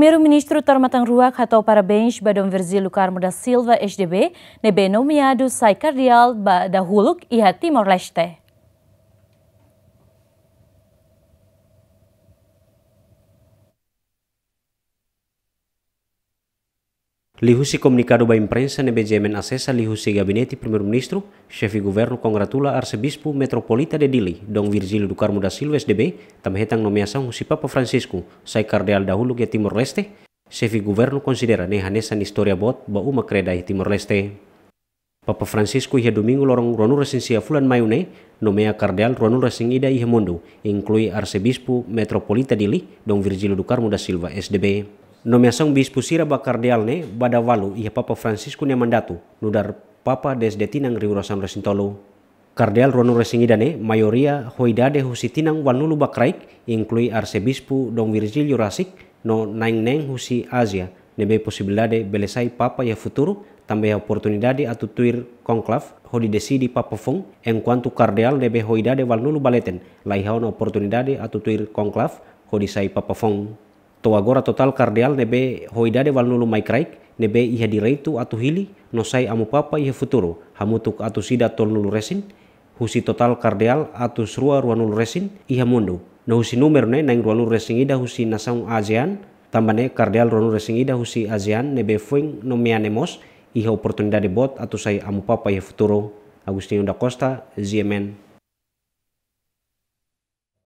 Primeiro-ministro Tarmatangrua Ruak atau para Verzil Carmo Muda Silva HDB nebe nomeado sai cardeal da Huluk e a Timor-Leste. Lihusi komunikado ba imprensa ne bejemen asesa lihusi gabineti primer ministro, chefi governo congratula arcebispo metropolita de Dili, Dong Virgilio do Carmo da Silva SDB, tam hetang nomeação Husi Papa Francisco, sai kardeal dahulu ke Timor Leste, Chefi governo considera ne hanesan historia bot ba uma i Timor Leste. Papa Francisco ia domingo lorong Ronu Sinsia Fulan Mayu ne, nomea kardeal ronu Sing Ida ia mundo, inklui arcebispo metropolita Dili, Dong Virgilio do Carmo da Silva SDB nomeação bispo Sira kardial ne walu ia Papa Francisco ne mandatu nudar papa Papa desde tinang riurasan resintolo. Kardial Ronu Resingidane, mayoria hoidade husi tinang walulu bakraik, inclui arcebispo dong Virgilio Rasik, no neng husi Asia, nebe posibilade belesai Papa ya futuru também a ya oportunidade a konklav conclave, hodi decidi Papa Fung, enquanto Cardeal nebe de walulu baleten, laihau oportunidade atutuir tutuir conclave, hodi sai Papa Fung to agora total kardial nebe hoidade walnulu mai kraik nebe iha direitu atu hili nosai amu papa iha futuro hamutuk atu sida tol nulu resin husi total kardial atu srua rua resin iha mundu no husi numero ne nang ruanulu resin ida husi nasang ASEAN tambane kardial ruanulu resin ida husi ASEAN nebe fuing nomianemos iha oportunidade bot atu sai amu papa iha futuro Agustinho da Costa, ZMN